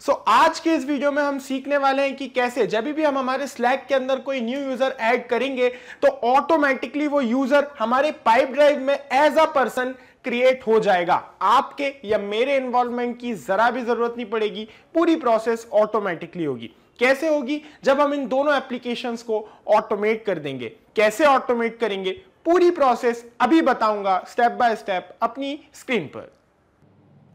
सो so, आज के इस वीडियो में हम सीखने वाले हैं कि कैसे जब भी हम हमारे स्लैक के अंदर कोई न्यू यूजर ऐड करेंगे तो ऑटोमेटिकली वो यूजर हमारे पाइप ड्राइव में एज अ पर्सन क्रिएट हो जाएगा आपके या मेरे इन्वॉल्वमेंट की जरा भी जरूरत नहीं पड़ेगी पूरी प्रोसेस ऑटोमेटिकली होगी कैसे होगी जब हम इन दोनों एप्लीकेशंस को ऑटोमेट कर देंगे कैसे ऑटोमेट करेंगे पूरी प्रोसेस अभी बताऊंगा स्टेप बाय स्टेप अपनी स्क्रीन पर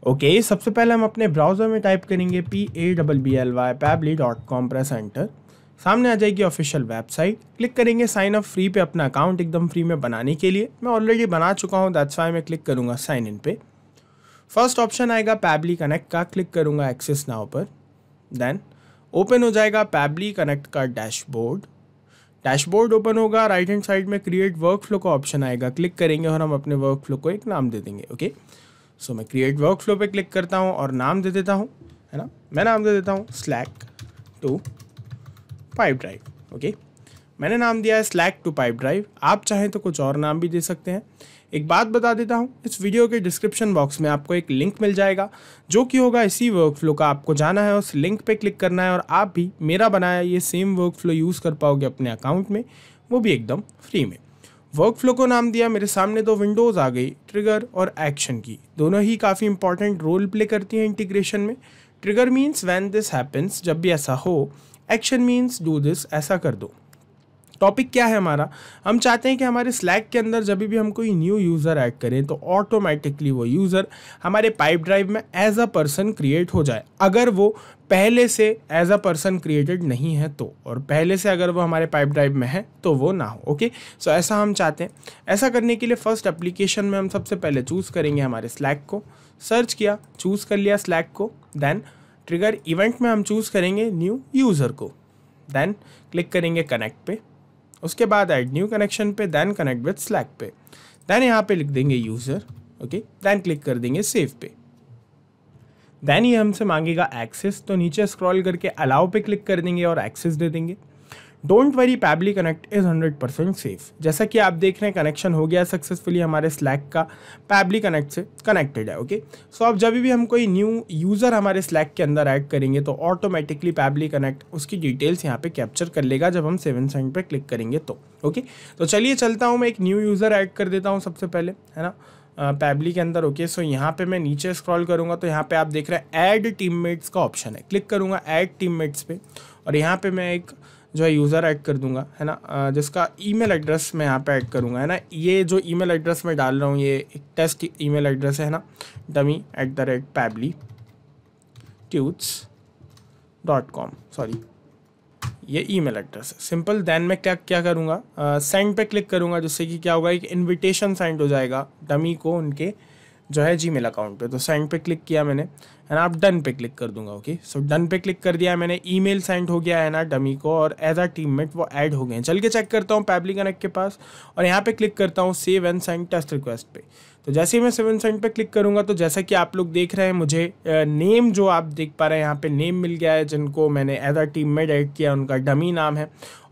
ओके okay, सबसे पहले हम अपने ब्राउज़र में टाइप करेंगे P A double B L Y Pabbly dot com press enter सामने आ जाएगी ऑफिशियल वेबसाइट क्लिक करेंगे साइन अप फ्री पे अपना अकाउंट एकदम फ्री में बनाने के लिए मैं ऑलरेडी बना चुका हूँ दैट्स वाई मैं क्लिक करूँगा साइन इन पे फर्स्ट ऑप्शन आएगा पैबली कनेक्ट का क्लिक करूँगा एक्सेस नाव पर देन ओपन हो जाएगा पैबली कनेक्ट का डैशबोर्ड डैशबोर्ड ओपन होगा राइट हैंड साइड में क्रिएट वर्क फ्लो का ऑप्शन आएगा क्लिक करेंगे और हम अपने वर्क फ्लो को एक नाम दे देंगे ओके okay? सो मैं क्रिएट वर्क फ्लो पर क्लिक करता हूँ और नाम दे देता हूँ है ना मैं नाम दे देता हूँ Slack to Pipedrive okay मैंने नाम दिया है स्लैक टू पाइप ड्राइव आप चाहें तो कुछ और नाम भी दे सकते हैं एक बात बता देता हूँ इस वीडियो के डिस्क्रिप्शन बॉक्स में आपको एक लिंक मिल जाएगा जो कि होगा इसी वर्क फ्लो का आपको जाना है उस लिंक पे क्लिक करना है और आप भी मेरा बनाया ये सेम वर्क फ्लो यूज़ कर पाओगे अपने अकाउंट में वो भी एकदम फ्री में वर्क फ्लो को नाम दिया मेरे सामने दो विंडोज़ आ गई ट्रिगर और एक्शन की दोनों ही काफ़ी इंपॉर्टेंट रोल प्ले करती हैं इंटीग्रेशन में trigger means when this happens जब भी ऐसा हो एक्शन मीन्स डू दिस ऐसा कर दो टॉपिक क्या है हमारा हम चाहते हैं कि हमारे स्लैक के अंदर जब भी हम कोई न्यू यूज़र ऐड करें तो ऑटोमेटिकली वो यूज़र हमारे पाइप ड्राइव में एज अ पर्सन क्रिएट हो जाए अगर वो पहले से एज अ पर्सन क्रिएटेड नहीं है तो और पहले से अगर वो हमारे पाइप ड्राइव में है तो वो ना हो ओके सो so, ऐसा हम चाहते हैं ऐसा करने के लिए फर्स्ट एप्लीकेशन में हम सबसे पहले चूज़ करेंगे हमारे स्लैक को सर्च किया चूज़ कर लिया स्लैक को देन ट्रिगर इवेंट में हम चूज़ करेंगे न्यू यूज़र को देन क्लिक करेंगे कनेक्ट पे उसके बाद ऐड न्यू कनेक्शन पे दैन कनेक्ट विथ स्लैक पे दैन यहाँ पे लिख देंगे यूज़र ओके दैन क्लिक कर देंगे सेव पे दैन ये हमसे मांगेगा एक्सेस तो नीचे स्क्रॉल करके अलाउ पे क्लिक कर देंगे और एक्सेस दे देंगे don't worry Pabbly Connect is hundred percent safe जैसा कि आप देख रहे हैं कनेक्शन हो गया सक्सेसफुली हमारे स्लैक का पैबली कनेक्ट से कनेक्टेड है ओके सो so, अब जब भी हम कोई न्यू यूज़र हमारे स्लैक के अंदर ऐड करेंगे तो ऑटोमेटिकली पैबली कनेक्ट उसकी डिटेल्स यहाँ पे कैप्चर कर लेगा जब हम सेवन सेंट पर क्लिक करेंगे तो ओके okay? तो चलिए चलता हूँ मैं एक न्यू यूज़र ऐड कर देता हूँ सबसे पहले है ना पैबली के अंदर ओके सो यहाँ पे मैं नीचे स्क्रॉल करूँगा तो यहाँ पे आप देख रहे हैं ऐड टीममेट्स का ऑप्शन है क्लिक करूँगा ऐड टीममेट्स पे और यहाँ पे मैं एक जो है यूज़र ऐड कर दूंगा है ना जिसका ईमेल एड्रेस मैं यहाँ पे ऐड करूँगा है ना ये जो ईमेल एड्रेस मैं डाल रहा हूँ ये एक टेस्ट ईमेल एड्रेस है ना dummy at the rate Pabbly tuts dot com sorry ये ईमेल एड्रेस है सिंपल देन मैं क्या क्या करूँगा सेंड पे क्लिक करूँगा जिससे कि क्या होगा एक इनविटेशन सेंड हो जाएगा डमी को उनके जो है जी मेल अकाउंट पे तो सेंड पे क्लिक किया मैंने एंड आप डन पे क्लिक कर दूंगा ओके सो डन पे क्लिक कर दिया मैंने ईमेल सेंड हो गया है ना डमी को और एज टीम टीममेट वो ऐड हो गए चल के चेक करता हूँ पैबली कनेक्ट के पास और यहाँ पे क्लिक करता हूँ save and send test request पे तो जैसे ही मैं सेवन सेंट पर क्लिक करूँगा तो जैसा कि आप लोग देख रहे हैं मुझे नेम जो आप देख पा रहे हैं यहाँ पे नेम मिल गया है जिनको मैंने as a teammate add किया उनका डमी नाम है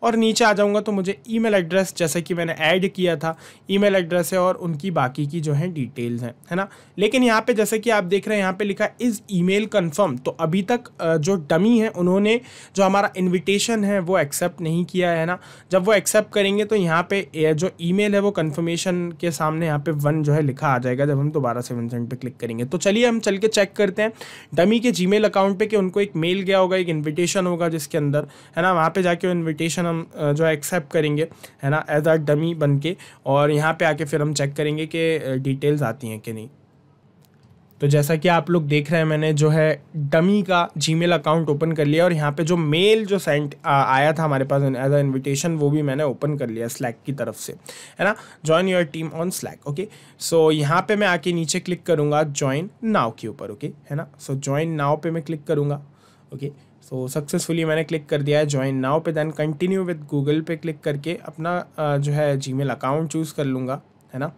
और नीचे आ जाऊँगा तो मुझे ईमेल एड्रेस जैसे कि मैंने ऐड किया था ईमेल एड्रेस है और उनकी बाकी की जो है डिटेल्स हैं है ना लेकिन यहाँ पे जैसे कि आप देख रहे हैं यहाँ पे लिखा इज़ ईमेल कंफर्म तो अभी तक जो डमी है उन्होंने जो हमारा इनविटेशन है वो एक्सेप्ट नहीं किया है ना जब वो एक्सेप्ट करेंगे तो यहाँ पे जो ई है वो कन्फर्मेशन के सामने यहाँ पे वन जो है लिखा आ जाएगा जब हम दोबारा सेवन सेंट पर क्लिक करेंगे तो चलिए हम चल के चेक करते हैं डमी के जी अकाउंट पर कि उनको एक मेल गया होगा एक इन्विटेशन होगा जिसके अंदर है ना वहाँ पर जाके वो इन्विटेशन हम जो है एक्सेप्ट करेंगे है ना एज आ डमी बन के और यहाँ पर आके फिर हम चेक करेंगे कि डिटेल्स आती हैं कि नहीं तो जैसा कि आप लोग देख रहे हैं मैंने जो है डमी का जीमेल अकाउंट ओपन कर लिया और यहाँ पे जो मेल जो सेंट आया था हमारे पास एज अ इन्विटेशन वो भी मैंने ओपन कर लिया स्लैक की तरफ से है ना join your team on Slack okay so यहाँ पे मैं आके नीचे क्लिक करूँगा ज्वाइन नाव के ऊपर ओके है ना सो ज्वाइन नाव पर मैं क्लिक करूँगा ओके सो सक्सेसफुली मैंने क्लिक कर दिया है ज्वाइन नाव पे दैन कंटिन्यू विद गूगल पे क्लिक करके अपना जो है जीमेल अकाउंट चूज़ कर लूँगा है ना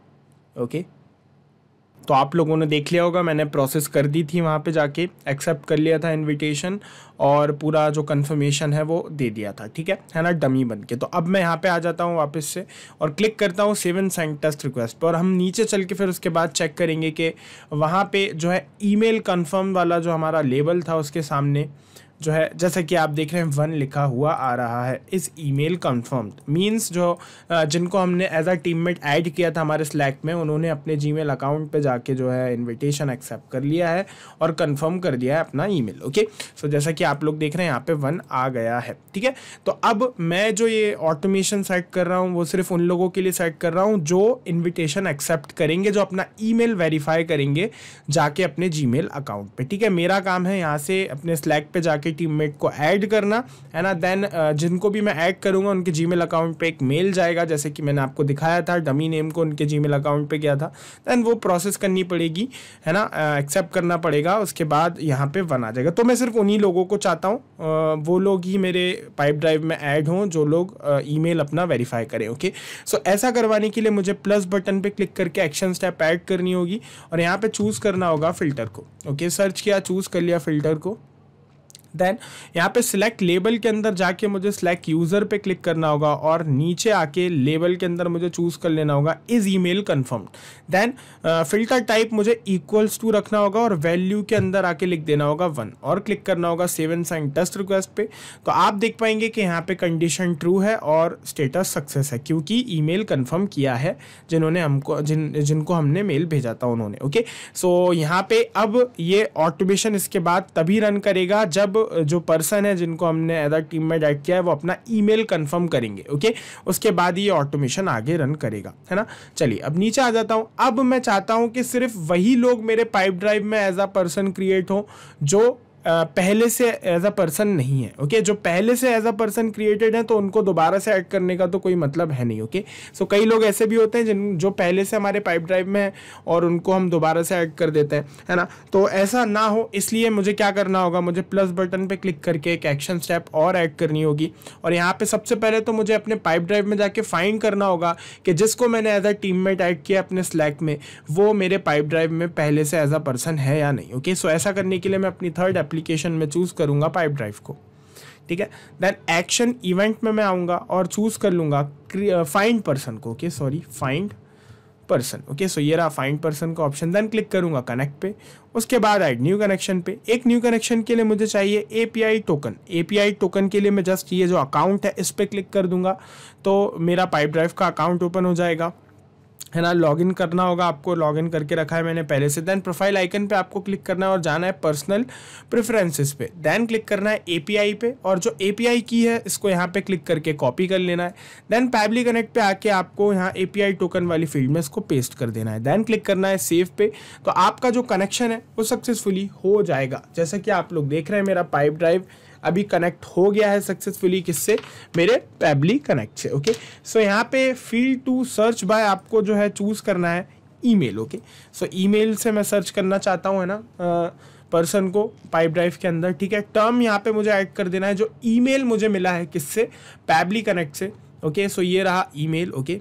ओके okay? तो आप लोगों ने देख लिया होगा मैंने प्रोसेस कर दी थी वहाँ पे जाके एक्सेप्ट कर लिया था इनविटेशन और पूरा जो कंफर्मेशन है वो दे दिया था ठीक है है ना डमी बन के तो अब मैं यहाँ पे आ जाता हूँ वापस से और क्लिक करता हूँ सेवन साइन टेस्ट रिक्वेस्ट पर और हम नीचे चल के फिर उसके बाद चेक करेंगे कि वहाँ पर जो है ई मेल वाला जो हमारा लेबल था उसके सामने जो है जैसा कि आप देख रहे हैं वन लिखा हुआ आ रहा है इस ईमेल कंफर्म्ड मींस जो जिनको हमने एज अ टीममेट ऐड किया था हमारे स्लैक में उन्होंने अपने जीमेल अकाउंट पे जाके जो है इनविटेशन एक्सेप्ट कर लिया है और कंफर्म कर दिया है अपना ईमेल ओके सो जैसा कि आप लोग देख रहे हैं यहाँ पे वन आ गया है ठीक है तो अब मैं जो ये ऑटोमेशन सेट कर रहा हूँ वो सिर्फ उन लोगों के लिए सेट कर रहा हूँ जो इन्विटेशन एक्सेप्ट करेंगे जो अपना मेल वेरीफाई करेंगे जाके अपने मेल अकाउंट पे ठीक है मेरा काम है यहाँ से अपने स्लैक पर जाके टीम मेट को ऐड करना है ना देन uh, जिनको भी मैं ऐड करूंगा उनके जी अकाउंट पर एक मेल जाएगा जैसे कि मैंने आपको दिखाया था डमी नेम को उनके जी अकाउंट पर गया था देन वो प्रोसेस करनी पड़ेगी है ना एक्सेप्ट uh, करना पड़ेगा उसके बाद यहाँ पे वन आ जाएगा तो मैं सिर्फ उन्हीं लोगों को चाहता हूँ uh, वो लोग ही मेरे पाइप ड्राइव में ऐड हों जो लोग ई अपना वेरीफाई करें ओके सो ऐसा करवाने के लिए मुझे प्लस बटन पर क्लिक करके एक्शन स्टेप ऐड करनी होगी और यहाँ पर चूज़ करना होगा फ़िल्टर को ओके सर्च किया चूज़ कर लिया फ़िल्टर को देन यहाँ पे सिलेक्ट लेबल के अंदर जाके मुझे सिलेक्ट यूज़र पे क्लिक करना होगा और नीचे आके लेबल के अंदर मुझे चूज़ कर लेना होगा is email confirm then filter type मुझे इक्वल्स टू रखना होगा और वैल्यू के अंदर आके लिख देना होगा वन और क्लिक करना होगा सेवन साइन टेस्ट रिक्वेस्ट पे तो आप देख पाएंगे कि यहाँ पे कंडीशन ट्रू है और स्टेटस सक्सेस है क्योंकि मेल कन्फर्म किया है जिन्होंने हमको जिन जिनको हमने मेल भेजा था उन्होंने ओके सो यहाँ पे अब ये ऑटोमेशन इसके बाद तभी रन करेगा जब जो पर्सन है जिनको हमने एज अ टीम में डाइट किया है वो अपना ईमेल कंफर्म करेंगे ओके उसके बाद ये ऑटोमेशन आगे रन करेगा है ना चलिए अब नीचे आ जाता हूँ अब मैं चाहता हूँ कि सिर्फ वही लोग मेरे पाइप ड्राइव में एज अ पर्सन क्रिएट हों जो पहले से एज अ पर्सन नहीं है ओके जो पहले से एज अ पर्सन क्रिएटेड है तो उनको दोबारा से ऐड करने का तो कोई मतलब है नहीं ओके सो कई लोग ऐसे भी होते हैं जिन जो पहले से हमारे पाइप ड्राइव में है और उनको हम दोबारा से ऐड कर देते हैं है ना तो ऐसा ना हो इसलिए मुझे क्या करना होगा मुझे प्लस बटन पर क्लिक करके एक एक्शन स्टेप और ऐड करनी होगी और यहाँ पर सबसे पहले तो मुझे अपने पाइप ड्राइव में जाके फाइंड करना होगा कि जिसको मैंने as a teammate add किया अपने स्लैक में वो मेरे पाइप ड्राइव में पहले से एज अ पर्सन है या नहीं ओके सो ऐसा करने के लिए मैं अपनी थर्ड एप्लीकेशन में चूज़ करूँगा पाइप ड्राइव को ठीक है देन एक्शन इवेंट में मैं आऊँगा और चूज़ कर लूँगा फाइंड पर्सन को okay sorry find person okay so ये रहा फाइंड पर्सन का ऑप्शन देन क्लिक करूँगा कनेक्ट पे उसके बाद आई न्यू कनेक्शन पे एक न्यू कनेक्शन के लिए मुझे चाहिए ए टोकन ए टोकन के लिए मैं जस्ट ये जो अकाउंट है इस पर क्लिक कर दूंगा तो मेरा पाइप ड्राइव का अकाउंट ओपन हो जाएगा है ना लॉगिन करना होगा आपको लॉगिन करके रखा है मैंने पहले से देन प्रोफाइल आइकन पे आपको क्लिक करना है और जाना है पर्सनल प्रेफरेंसेस पे देन क्लिक करना है एपीआई पे और जो एपीआई की है इसको यहाँ पे क्लिक करके कॉपी कर लेना है देन पैबली कनेक्ट पे आके आपको यहाँ ए टोकन वाली फील्ड में इसको पेस्ट कर देना है देन क्लिक करना है सेव पे तो आपका जो कनेक्शन है वो सक्सेसफुली हो जाएगा जैसा कि आप लोग देख रहे हैं मेरा पाइप ड्राइव अभी कनेक्ट हो गया है सक्सेसफुली किससे मेरे पैबली कनेक्ट से ओके सो यहाँ पे फील्ड टू सर्च बाय आपको जो है चूज़ करना है ईमेल ओके सो ईमेल से मैं सर्च करना चाहता हूँ है ना पर्सन को पाइप ड्राइव के अंदर ठीक है टर्म यहाँ पे मुझे ऐड कर देना है जो ईमेल मुझे मिला है किससे पैबली कनेक्ट से ओके सो ये रहा ईमेल ओके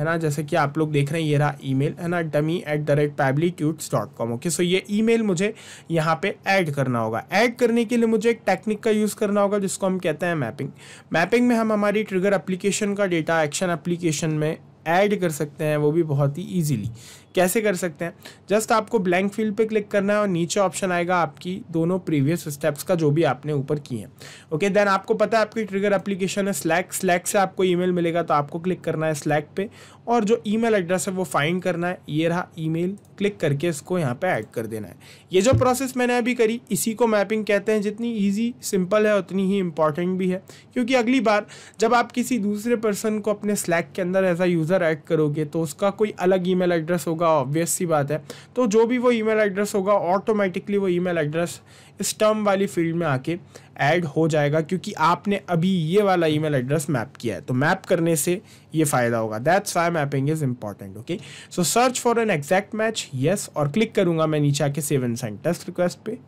है ना जैसे कि आप लोग देख रहे हैं ये रहा ईमेल है ना dummy at the rate Pabbly tuts dot com okay so ये ईमेल मुझे यहाँ पे ऐड करना होगा ऐड करने के लिए मुझे एक टेक्निक का यूज़ करना होगा जिसको हम कहते हैं मैपिंग मैपिंग में हम हमारी ट्रिगर एप्लीकेशन का डेटा एक्शन एप्लीकेशन में ऐड कर सकते हैं वो भी बहुत ही ईजिली कैसे कर सकते हैं जस्ट आपको ब्लैंक फील्ड पे क्लिक करना है और नीचे ऑप्शन आएगा आपकी दोनों प्रीवियस स्टेप्स का जो भी आपने ऊपर किए हैं ओके देन आपको पता है आपकी ट्रिगर एप्लीकेशन है स्लैक स्लैक से आपको ई मिलेगा तो आपको क्लिक करना है स्लैक पे और जो ई एड्रेस है वो फाइंड करना है ये रहा ई क्लिक करके इसको यहाँ पर ऐड कर देना है ये जो प्रोसेस मैंने अभी करी इसी को मैपिंग कहते हैं जितनी ईजी सिंपल है उतनी ही इंपॉर्टेंट भी है क्योंकि अगली बार जब आप किसी दूसरे पर्सन को अपने स्लैक के अंदर एज आ यूज़र ऐड करोगे तो उसका कोई अलग ईमेल एड्रेस होगा होगा ऑब्वियस सी बात है तो जो भी वो ईमेल एड्रेस होगा ऑटोमेटिकली वो ईमेल एड्रेस इस टर्म वाली फील्ड में आके ऐड हो जाएगा क्योंकि आपने अभी ये वाला ईमेल एड्रेस मैप किया है तो मैप करने से ये फ़ायदा होगा that's why mapping is important okay so search for an exact match yes और क्लिक करूँगा मैं नीचे आके सेवन सेंट टेस्ट रिक्वेस्ट पे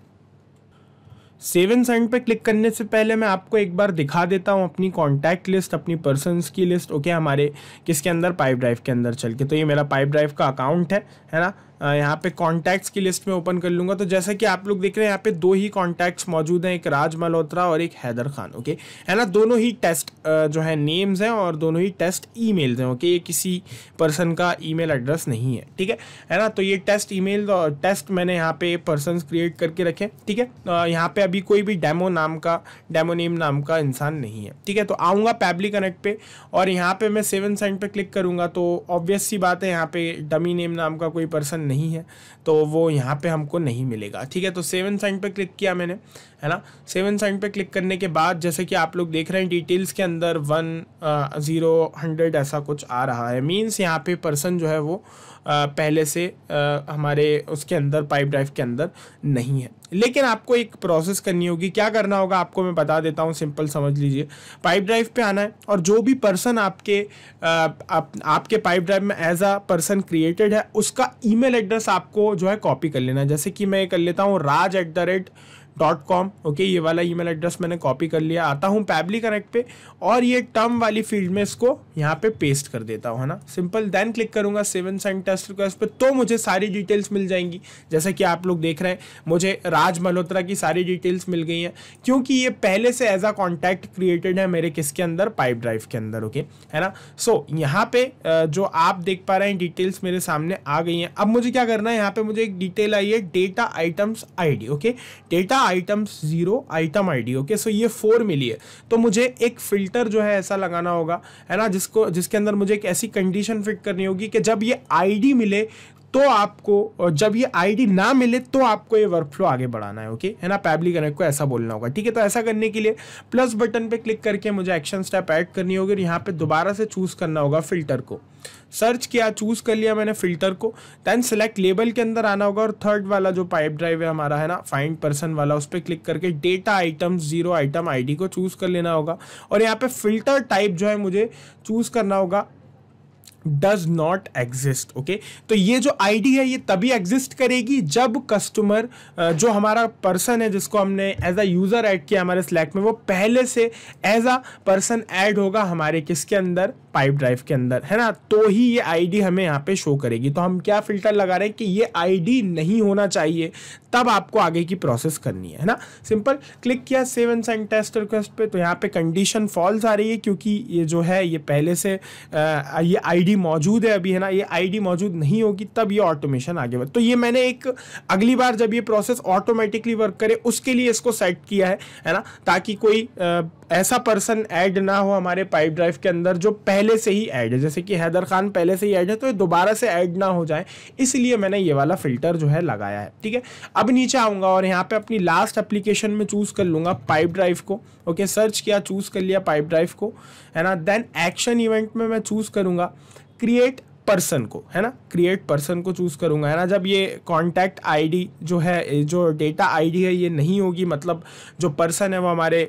सेवन सेंड पे क्लिक करने से पहले मैं आपको एक बार दिखा देता हूँ अपनी कॉन्टैक्ट लिस्ट अपनी पर्सनस की लिस्ट ओके हमारे किसके अंदर पाइप ड्राइव के अंदर चल के तो ये मेरा पाइप ड्राइव का अकाउंट है है ना यहाँ पे कॉन्टैक्ट्स की लिस्ट में ओपन कर लूंगा तो जैसा कि आप लोग देख रहे हैं यहाँ पे दो ही कॉन्टैक्ट्स मौजूद हैं एक राज मल्होत्रा और एक हैदर खान ओके है ना दोनों ही टेस्ट जो है नेम्स हैं और दोनों ही टेस्ट मेल्स हैं ओके ये किसी पर्सन का मेल एड्रेस नहीं है ठीक है है ना तो ये टेस्ट और टेस्ट मैंने यहाँ पे पर्सन क्रिएट करके रखे ठीक है यहाँ पे अभी कोई भी डेमो नाम का डेमो नेम नाम का इंसान नहीं है ठीक है तो आऊँगा पैबली कनेक्ट पे और यहाँ पे मैं सेवन सेंट पे क्लिक करूँगा तो ऑब्वियस सी बात है यहाँ पे डमी नेम नाम का कोई पर्सन नहीं है तो वो यहाँ पे हमको नहीं मिलेगा ठीक है तो सेवन साइन पे क्लिक किया मैंने है ना सेवन साइन पे क्लिक करने के बाद जैसे कि आप लोग देख रहे हैं डिटेल्स के अंदर वन ज़ीरो हंड्रेड ऐसा कुछ आ रहा है मीन्स यहाँ पे पर्सन जो है वो पहले से हमारे उसके अंदर पाइप ड्राइव के अंदर नहीं है लेकिन आपको एक प्रोसेस करनी होगी क्या करना होगा आपको मैं बता देता हूँ सिंपल समझ लीजिए पाइप ड्राइव पे आना है और जो भी पर्सन आपके आप, आपके पाइप ड्राइव में एज अ पर्सन क्रिएटेड है उसका ईमेल एड्रेस आपको जो है कॉपी कर लेना जैसे कि मैं कर लेता हूँ Raj at the rate dot com okay ये वाला ईमेल एड्रेस मैंने कॉपी कर लिया आता हूँ पैबली कनेक्ट पे और ये टर्म वाली फील्ड में इसको यहाँ पे पेस्ट कर देता हूँ है ना सिंपल देन क्लिक करूंगा सेवन सेंट टेस्ट रिक्वेस्ट पे तो मुझे सारी डिटेल्स मिल जाएंगी जैसे कि आप लोग देख रहे हैं मुझे राज मल्होत्रा की सारी डिटेल्स मिल गई हैं क्योंकि ये पहले से एज अ कॉन्टैक्ट क्रिएटेड है मेरे किसके अंदर पाइप ड्राइव के अंदर ओके है ना सो so, यहाँ पे जो आप देख पा रहे हैं डिटेल्स मेरे सामने आ गई हैं अब मुझे क्या करना है यहाँ पे मुझे एक डिटेल आई है डेटा आइटम्स आई okay data items zero item ID okay so ये फोर मिली है तो मुझे एक फिल्टर जो है ऐसा लगाना होगा है ना जिसको जिसके अंदर मुझे एक ऐसी कंडीशन फिट करनी होगी कि जब ये आईडी मिले तो आपको जब ये आईडी ना मिले तो आपको ये वर्क फ्लो आगे बढ़ाना है ओके है ना पैबली कनेक्ट को ऐसा बोलना होगा ठीक है तो ऐसा करने के लिए प्लस बटन पे क्लिक करके मुझे एक्शन स्टेप ऐड करनी होगी और यहाँ पे दोबारा से चूज़ करना होगा फिल्टर को सर्च किया चूज़ कर लिया मैंने फिल्टर को देन सेलेक्ट लेबल के अंदर आना होगा और थर्ड वाला जो पाइप ड्राइव है हमारा है ना फाइंड पर्सन वाला उस पर क्लिक करके data item zero item ID को चूज़ कर लेना होगा और यहाँ पे फिल्टर टाइप जो है मुझे चूज़ करना होगा डज नॉट एग्जिस्ट ओके तो ये जो आईडी है ये तभी एग्जिस्ट करेगी जब कस्टमर जो हमारा पर्सन है जिसको हमने एज अ यूज़र ऐड किया हमारे स्लैक में वो पहले से एज अ पर्सन ऐड होगा हमारे किसके अंदर पाइप ड्राइव के अंदर है ना तो ही ये आईडी हमें यहाँ पे शो करेगी तो हम क्या फिल्टर लगा रहे हैं कि ये आईडी नहीं होना चाहिए तब आपको आगे की प्रोसेस करनी है है ना सिंपल क्लिक किया सेवन सेंट टेस्ट रिक्वेस्ट पे तो यहाँ पे कंडीशन फॉल्स आ रही है क्योंकि ये जो है ये पहले से आ, ये आई आईडी मौजूद है अभी है ना ये आईडी मौजूद नहीं होगी तब ये ऑटोमेशन आगे बढ़ तो ये मैंने एक अगली बार जब ये प्रोसेस ऑटोमेटिकली वर्क करे उसके लिए इसको सेट किया है है ना ताकि कोई ऐसा पर्सन ऐड ना हो हमारे पाइप ड्राइव के अंदर जो पहले से ही ऐड है जैसे कि हैदर खान पहले से ही ऐड है तो ये दोबारा से ऐड ना हो जाए इसलिए मैंने ये वाला फिल्टर जो है लगाया है ठीक है अब नीचे आऊँगा और यहाँ पर अपनी लास्ट अप्लीकेशन में चूज़ कर लूँगा पाइप ड्राइव को ओके सर्च किया चूज़ कर लिया पाइप ड्राइव को है ना देन एक्शन इवेंट में मैं चूज़ करूँगा क्रिएट पर्सन को है ना क्रिएट पर्सन को चूज़ करूँगा है ना जब ये कॉन्टैक्ट आईडी जो है जो डेटा आईडी है ये नहीं होगी मतलब जो पर्सन है वो हमारे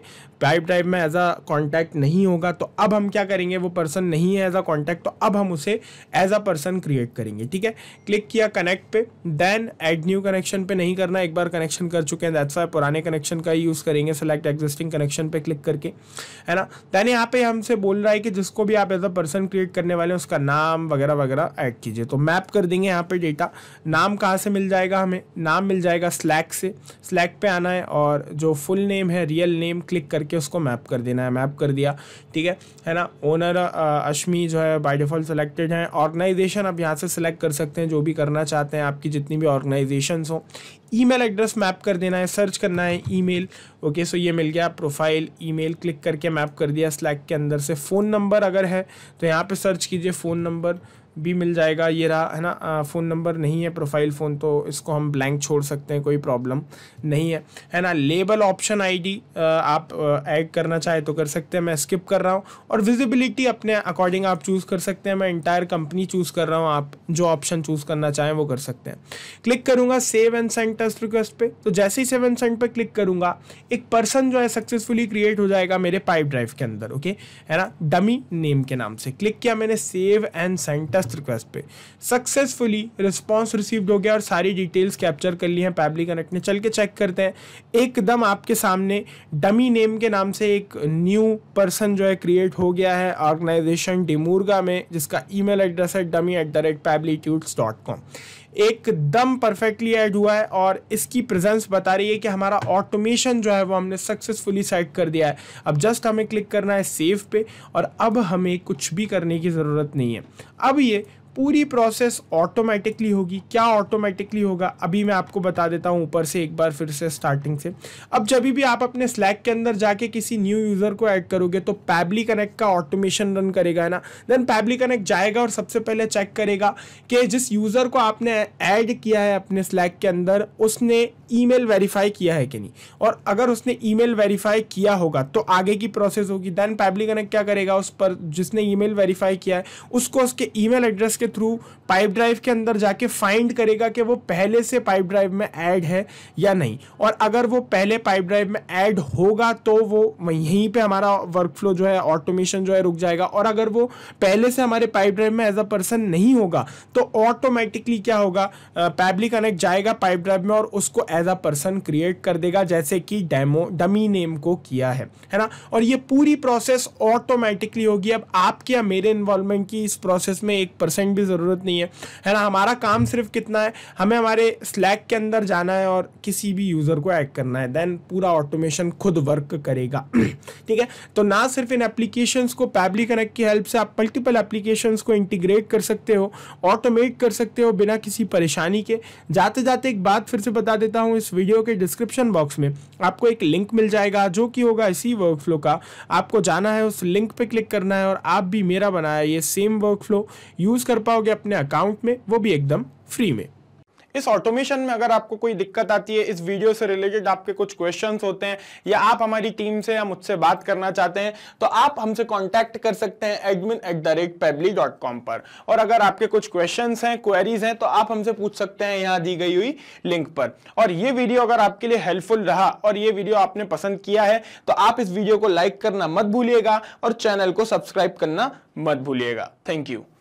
वाइब ड्राइव में एज अ कॉन्टैक्ट नहीं होगा तो अब हम क्या करेंगे वो पर्सन नहीं है एज अ कॉन्टैक्ट तो अब हम उसे एज अ पर्सन क्रिएट करेंगे ठीक है क्लिक किया कनेक्ट पे देन एड न्यू कनेक्शन पे नहीं करना एक बार कनेक्शन कर चुके हैं दैट्स वाई पुराने कनेक्शन का ही यूज़ करेंगे सेलेक्ट एग्जिस्टिंग कनेक्शन पे क्लिक करके है ना देन यहाँ पे हमसे बोल रहा है कि जिसको भी आप एज अ पर्सन क्रिएट करने वाले हैं उसका नाम वगैरह वगैरह ऐड कीजिए तो मैप कर देंगे यहाँ पर डेटा नाम कहाँ से मिल जाएगा हमें नाम मिल जाएगा स्लैक से स्लैक पे आना है और जो फुल नेम है रियल नेम क्लिक करके करके उसको मैप कर देना है मैप कर दिया ठीक है है ना ओनर अश्मी जो है बाई डिफ़ॉल्ट सेलेक्टेड हैं ऑर्गेनाइजेशन आप यहाँ से सिलेक्ट कर सकते हैं जो भी करना चाहते हैं आपकी जितनी भी ऑर्गेनाइजेशन हो ईमेल एड्रेस मैप कर देना है सर्च करना है ईमेल ओके सो ये मिल गया प्रोफाइल ईमेल क्लिक करके मैप कर दिया स्लैक के अंदर से फ़ोन नंबर अगर है तो यहाँ पे सर्च कीजिए फ़ोन नंबर भी मिल जाएगा ये रहा है ना फ़ोन नंबर नहीं है प्रोफाइल फ़ोन तो इसको हम ब्लैंक छोड़ सकते हैं कोई प्रॉब्लम नहीं है है ना लेबल ऑप्शन आईडी आप ऐड करना चाहे तो कर सकते हैं मैं स्किप कर रहा हूँ और विजिबिलिटी अपने अकॉर्डिंग आप चूज़ कर सकते हैं मैं इंटायर कंपनी चूज़ कर रहा हूँ आप जो ऑप्शन चूज़ करना चाहें वो कर सकते हैं क्लिक करूँगा save and send test request पे तो जैसे ही सेव एंड सेंड पे क्लिक करूँगा एक पर्सन जो है सक्सेसफुली क्रिएट हो जाएगा मेरे पाइप ड्राइव के अंदर ओके है ना डमी नेम के नाम से क्लिक किया मैंने save and send test request पे सक्सेसफुली रिस्पॉन्स रिसीव्ड हो गया और सारी डिटेल्स कैप्चर कर ली हैं पैबली कनेक्ट ने चल के चेक करते हैं एकदम आपके सामने डमी नेम के नाम से एक न्यू पर्सन जो है क्रिएट हो गया है ऑर्गेनाइजेशन डिमूर्गा में जिसका ईमेल एड्रेस है dummy at the rate Pabbly tuts dot com एकदम परफेक्टली ऐड हुआ है और इसकी प्रेजेंस बता रही है कि हमारा ऑटोमेशन जो है वो हमने सक्सेसफुली सेट कर दिया है अब जस्ट हमें क्लिक करना है सेव पे और अब हमें कुछ भी करने की ज़रूरत नहीं है अब ये पूरी प्रोसेस ऑटोमेटिकली होगी क्या ऑटोमेटिकली होगा अभी मैं आपको बता देता हूँ ऊपर से एक बार फिर से स्टार्टिंग से अब जब भी आप अपने स्लैक के अंदर जाके किसी न्यू यूज़र को ऐड करोगे तो पैबली कनेक्ट का ऑटोमेशन रन करेगा ना देन पैबली कनेक्ट जाएगा और सबसे पहले चेक करेगा कि जिस यूज़र को आपने ऐड किया है अपने स्लैक के अंदर उसने ईमेल वेरीफाई किया है कि नहीं और अगर उसने ईमेल वेरीफाई किया होगा तो आगे की प्रोसेस होगी देन पैबली कनेक्ट क्या करेगा उस पर जिसने ईमेल वेरीफाई किया है उसको उसके ईमेल एड्रेस के थ्रू पाइप ड्राइव के अंदर जाके फाइंड करेगा कि वो पहले से पाइप ड्राइव में ऐड है या नहीं और अगर वो पहले पाइप ड्राइव में ऐड होगा तो वो यहीं पे हमारा वर्क फ्लो जो है ऑटोमेशन जो है रुक जाएगा और अगर वो पहले से हमारे पाइप ड्राइव में एज अ पर्सन नहीं होगा तो ऑटोमेटिकली क्या होगा पैबली कनेक्ट जाएगा पाइप ड्राइव में और उसको एज अ पर्सन क्रिएट कर देगा जैसे कि डेमो डमी नेम को किया है है ना और ये पूरी प्रोसेस ऑटोमेटिकली होगी अब आपके या मेरे इन्वॉल्वमेंट की इस प्रोसेस में एक परसेंट की भी ज़रूरत नहीं है है ना हमारा काम सिर्फ कितना है हमें हमारे स्लैक के अंदर जाना है और किसी भी यूज़र को ऐड करना है देन पूरा ऑटोमेशन खुद वर्क करेगा ठीक है तो ना सिर्फ इन एप्लीकेशंस को पैबली कनेक्ट की हेल्प से आप मल्टीपल एप्लीकेशंस को इंटीग्रेट कर सकते हो ऑटोमेट कर सकते हो बिना किसी परेशानी के जाते जाते एक बात फिर से बता देता हूँ इस वीडियो के डिस्क्रिप्शन बॉक्स में आपको एक लिंक मिल जाएगा जो कि होगा इसी वर्क फ्लो का आपको जाना है उस लिंक पे क्लिक करना है और आप भी मेरा बनाया ये सेम वर्क फ्लो यूज़ कर पाओगे अपने अकाउंट में वो भी एकदम फ्री में इस ऑटोमेशन में अगर आपको कोई दिक्कत आती है इस वीडियो से रिलेटेड आपके कुछ क्वेश्चंस होते हैं या आप हमारी टीम से या मुझसे बात करना चाहते हैं तो आप हमसे कांटेक्ट कर सकते हैं admin at the rate Pabbly dot com पर और अगर आपके कुछ क्वेश्चंस हैं क्वेरीज हैं तो आप हमसे पूछ सकते हैं यहाँ दी गई हुई लिंक पर और ये वीडियो अगर आपके लिए हेल्पफुल रहा और ये वीडियो आपने पसंद किया है तो आप इस वीडियो को लाइक करना मत भूलिएगा और चैनल को सब्सक्राइब करना मत भूलिएगा थैंक यू